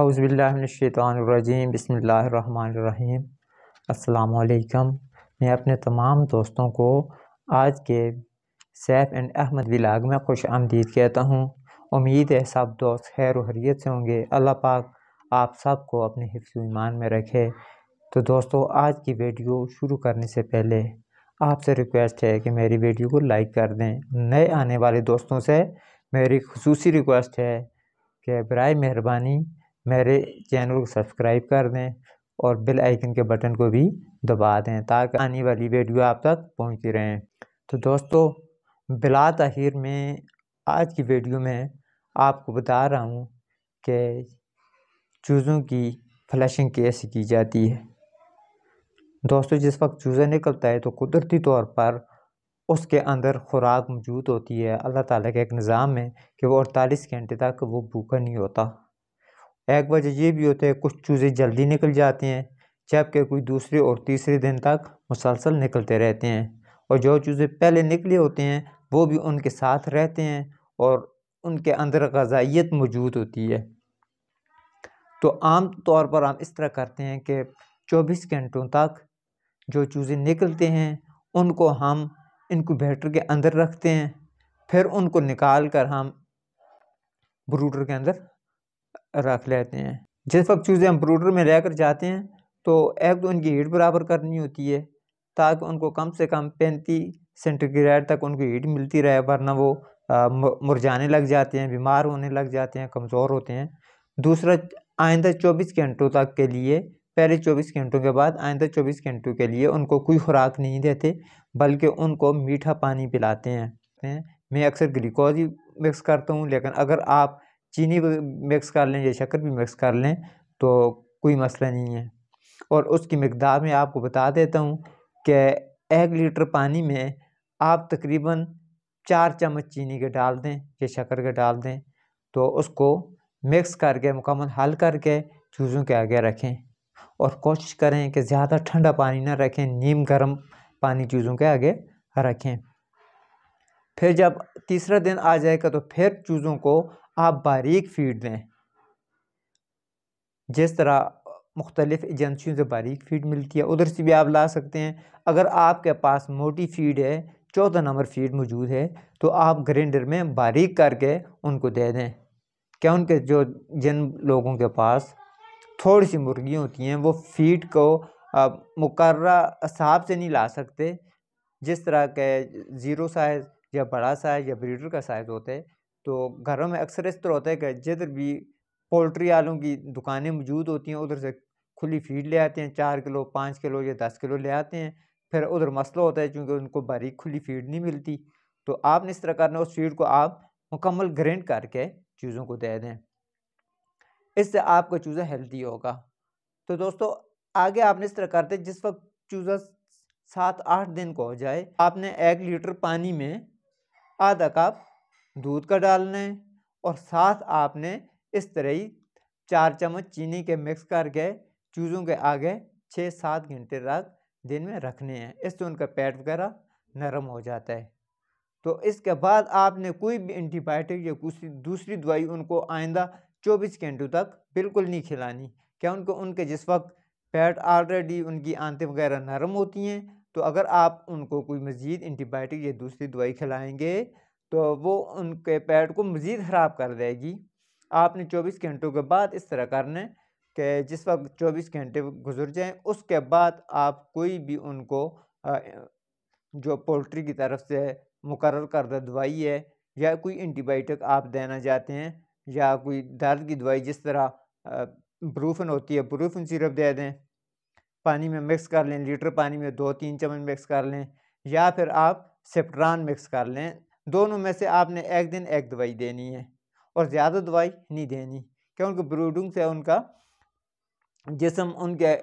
अज़बिल्लिनशैतरजीम बसमीम अल्लाम मैं अपने तमाम दोस्तों को आज के सैफ एंड अहमद विलाग में खुश आमदीद कहता हूँ उम्मीद है सब दोस्त खैर हरीत से होंगे अल्लाह पाक आप सब को अपने हिफ्स ईमान में रखे तो दोस्तों आज की वीडियो शुरू करने से पहले आपसे रिक्वेस्ट है कि मेरी वीडियो को लाइक कर दें नए आने वाले दोस्तों से मेरी खसूसी रिक्वेस्ट है कि बर मेहरबानी मेरे चैनल को सब्सक्राइब कर दें और बेल आइकन के बटन को भी दबा दें ताकि आने वाली वीडियो आप तक पहुंचती रहें तो दोस्तों बिला तहिर में आज की वीडियो में आपको बता रहा हूँ कि चूज़ों की फ्लैशिंग कैसे की जाती है दोस्तों जिस वक्त चूज़ा निकलता है तो कुदरती तौर पर उसके अंदर खुराक मौजूद होती है अल्लाह ताला के एक निज़ाम में कि वो अड़तालीस घंटे तक वो भूखा नहीं होता एक वजह ये भी होता है कुछ चूज़े जल्दी निकल जाते हैं जबकि कोई दूसरे और तीसरे दिन तक मुसलसल निकलते रहते हैं और जो चूज़े पहले निकले होते हैं वो भी उनके साथ रहते हैं और उनके अंदर गजाइत मौजूद होती है तो आम तौर पर हम इस तरह करते हैं कि 24 घंटों तक जो चूज़ें निकलते हैं उनको हम इनक्यूबेटर के अंदर रखते हैं फिर उनको निकाल कर हम ब्रूडर के अंदर रख लेते हैं जिस वक्त चूज़ें ब्रूडर में रहकर जाते हैं तो एक तो उनकी हीट बराबर करनी होती है ताकि उनको कम से कम पैंतीस सेंटीग्रेड तक उनको हीट मिलती रहे वरना वो मुरझाने लग जाते हैं बीमार होने लग जाते हैं कमज़ोर होते हैं दूसरा आइंदा चौबीस घंटों तक के लिए पहले चौबीस घंटों के बाद आइंदा चौबीस घंटों के लिए उनको कोई खुराक नहीं देते बल्कि उनको मीठा पानी पिलाते हैं मैं अक्सर ग्लूकोज ही मिक्स करता हूँ लेकिन अगर आप चीनी मिक्स कर लें या शक्कर भी मिक्स कर लें तो कोई मसला नहीं है और उसकी मकदार में आपको बता देता हूँ कि एक लीटर पानी में आप तकरीबन चार चम्मच चीनी के डाल दें या शक्कर के डाल दें तो उसको मिक्स करके मुकम्मल हल करके चूज़ों के आगे रखें और कोशिश करें कि ज़्यादा ठंडा पानी ना रखें नीम गर्म पानी चूज़ों के आगे रखें फिर जब तीसरा दिन आ जाएगा तो फिर चूज़ों को आप बारीक फीड दें जिस तरह मुख्तलिफ़ एजेंसियों से बारीक फीड मिलती है उधर से भी आप ला सकते हैं अगर आपके पास मोटी फीड है चौदह नंबर फीड मौजूद है तो आप ग्रेंडर में बारीक करके उनको दे दें क्या उनके जो जिन लोगों के पास थोड़ी सी मुर्गी होती हैं वो फीड को मुकर हिसाब से नहीं ला सकते जिस तरह के ज़ीरो साइज़ या बड़ा साइज़ या ब्रीडर का साइज़ होता है तो घरों में अक्सर इस तरह होता है कि जिधर भी पोल्ट्री वालों की दुकानें मौजूद होती हैं उधर से खुली फीड ले आते हैं चार किलो पाँच किलो या दस किलो ले आते हैं फिर उधर मसला होता है क्योंकि उनको बारीक खुली फीड नहीं मिलती तो आपने इस तरह करना उस फीड को आप मुकम्मल ग्रेंड करके चूज़ों को दे दें इससे आपका चूज़ा हेल्दी होगा तो दोस्तों आगे आपने इस तरह करते जिस वक्त चूज़ा सात आठ दिन को हो जाए आपने एक लीटर पानी में आधा कप दूध का डालना है और साथ आपने इस तरह ही चार चम्मच चीनी के मिक्स करके चूज़ों के आगे छः सात घंटे रात दिन में रखने हैं इससे उनका पेट वगैरह नरम हो जाता है तो इसके बाद आपने कोई भी एंटीबायोटिक या कुछ दूसरी दवाई उनको आइंदा चौबीस घंटों तक बिल्कुल नहीं खिलानी क्या उनको उनके जिस वक्त पेट ऑलरेडी उनकी आंतें वगैरह नरम होती हैं तो अगर आप उनको कोई मज़ीद एंटीबायोटिक या दूसरी दवाई खिलाएँगे तो वो उनके पैड को मज़ीद ख़राब कर देगी आपने चौबीस घंटों के बाद इस तरह करना है कि जिस वक्त चौबीस घंटे गुजर जाएं उसके बाद आप कोई भी उनको जो पोल्ट्री की तरफ से मुकर करदा दवाई है या कोई एंटीबायोटिक आप देना चाहते हैं या कोई दर्द की दवाई जिस तरह ब्रूफन होती है ब्रूफन सिरप दे दें पानी में मिक्स कर लें लीटर पानी में दो तीन चम्मच मिक्स कर लें या फिर आप सेप्ट्रान मिक्स कर लें दोनों में से आपने एक दिन एक दवाई देनी है और ज़्यादा दवाई नहीं देनी क्योंकि ब्रूडिंग से उनका जिसम उनके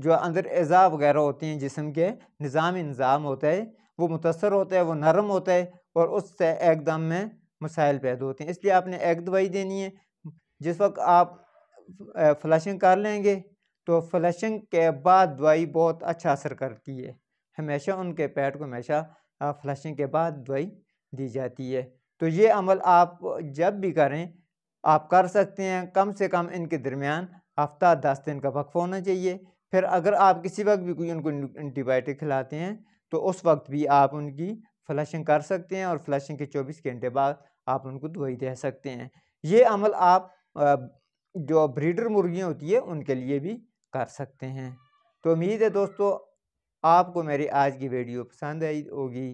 जो अंदर एज़ा वगैरह होती हैं जिसम के निज़ाम निज़ाम होता है वो मुतासर होता है वो नरम होता है और उससे एकदम में मसाइल पैदा होते हैं इसलिए आपने एक दवाई देनी है जिस वक्त आप फ्लशिंग कर लेंगे तो फ्लशिंग के बाद दवाई बहुत अच्छा असर करती है हमेशा उनके पेट को हमेशा फ्लशिंग के बाद दवाई दी जाती है तो ये अमल आप जब भी करें आप कर सकते हैं कम से कम इनके दरमियान हफ्ता दस दिन का वक्फ़ होना चाहिए फिर अगर आप किसी वक्त भी कोई उनको एंटीबायोटिक खिलाते हैं तो उस वक्त भी आप उनकी फ्लशिंग कर सकते हैं और फ्लशिंग के चौबीस घंटे बाद आप उनको दवाई दे सकते हैं ये अमल आप जो ब्रीडर मुर्गियाँ होती है उनके लिए भी कर सकते हैं तो उम्मीद है दोस्तों आपको मेरी आज की वीडियो पसंद आई होगी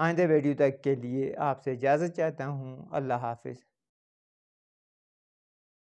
आइंदे वीडियो तक के लिए आपसे इजाज़त चाहता हूँ अल्लाह हाफिज़